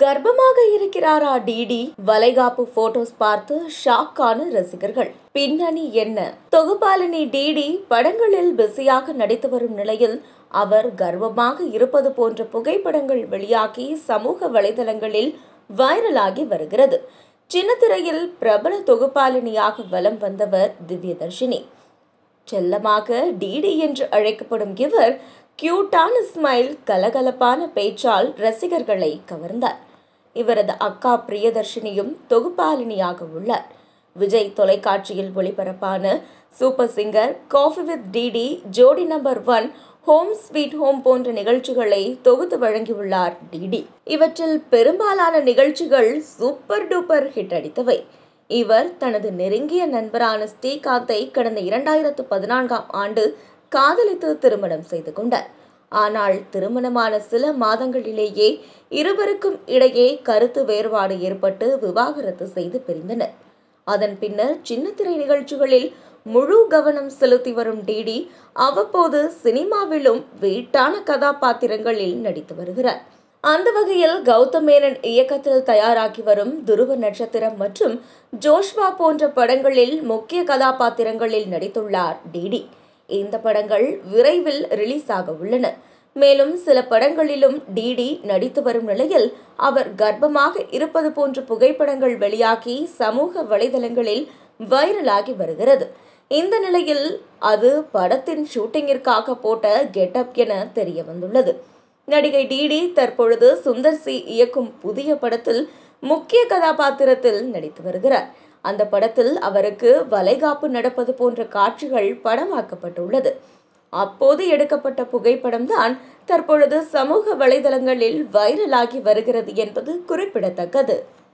கர்ப்பமாக இருக்கிறாரா டிடி வளைகாப்பு போட்டோஸ் பார்த்து ஷாக்கான ரசிகர்கள் பின்னணி என்ன தொகுப்பாளினி டிடி படங்களில் பிஸியாக நடித்து வரும் நிலையில் அவர் கர்ப்பமாக இருப்பது போன்ற புகைப்படங்கள் வெளியாகி சமூக வலைதளங்களில் வைரலாகி வருகிறது சின்னத்திரையில் பிரபல தொகுப்பாளினியாக வலம் வந்தவர் திவ்யதர்ஷினி செல்லமாக டிடி என்று அழைக்கப்படும் இவர் கியூட்டான ஸ்மைல் கலகலப்பான பேச்சால் ரசிகர்களை கவர்ந்தார் இவரது அக்கா பிரியதர்ஷினியும் தொகுப்பாளினியாக உள்ளார் விஜய் தொலைக்காட்சியில் ஒளிபரப்பான super singer coffee with DD Jodi number one home sweet home போன்ற நிகழ்ச்சிகளை தொகுத்து வழங்கியுள்ளார் டிடி இவற்றில் பெரும்பாலான நிகழ்ச்சிகள் சூப்பர் டூப்பர் ஹிட் அடித்தவை இவர் தனது நெருங்கிய நண்பரான ஸ்ரீகாந்தை கடந்த இரண்டாயிரத்து பதினான்காம் ஆண்டு காதலித்து திருமணம் செய்து கொண்டார் ஆனால் திருமணமான சில மாதங்களிலேயே இருவருக்கும் இடையே கருத்து வேறுபாடு ஏற்பட்டு விவாகரத்து செய்து பிரிந்தனர் அதன் பின்னர் சின்னத்திரை நிகழ்ச்சிகளில் முழு கவனம் செலுத்தி வரும் டிடி அவ்வப்போது சினிமாவிலும் வீட்டான கதாபாத்திரங்களில் நடித்து வருகிறார் அந்த வகையில் கௌதம் மேனன் இயக்கத்தில் தயாராகி வரும் துருவ நட்சத்திரம் மற்றும் ஜோஷ்வா போன்ற படங்களில் முக்கிய கதாபாத்திரங்களில் நடித்துள்ளார் டிடி இந்த படங்கள் விரைவில் ரிலீஸ் ஆக உள்ளன மேலும் சில படங்களிலும் டிடி நடித்து வரும் நிலையில் அவர் கர்ப்பமாக இருப்பது போன்ற புகைப்படங்கள் வெளியாகி சமூக வலைதளங்களில் வைரலாகி வருகிறது இந்த நிலையில் அது படத்தின் ஷூட்டிங்கிற்காக போட்ட கெட்டப் என தெரிய வந்துள்ளது நடிகை டிடி தற்பொழுது சுந்தர் சி இயக்கும் புதிய படத்தில் முக்கிய கதாபாத்திரத்தில் நடித்து வருகிறார் அந்த படத்தில் அவருக்கு வளைகாப்பு நடப்பது போன்ற காட்சிகள் படமாக்கப்பட்டுள்ளது அப்போது எடுக்கப்பட்ட புகைப்படம்தான் தற்பொழுது சமூக வலைதளங்களில் வைரலாகி வருகிறது என்பது குறிப்பிடத்தக்கது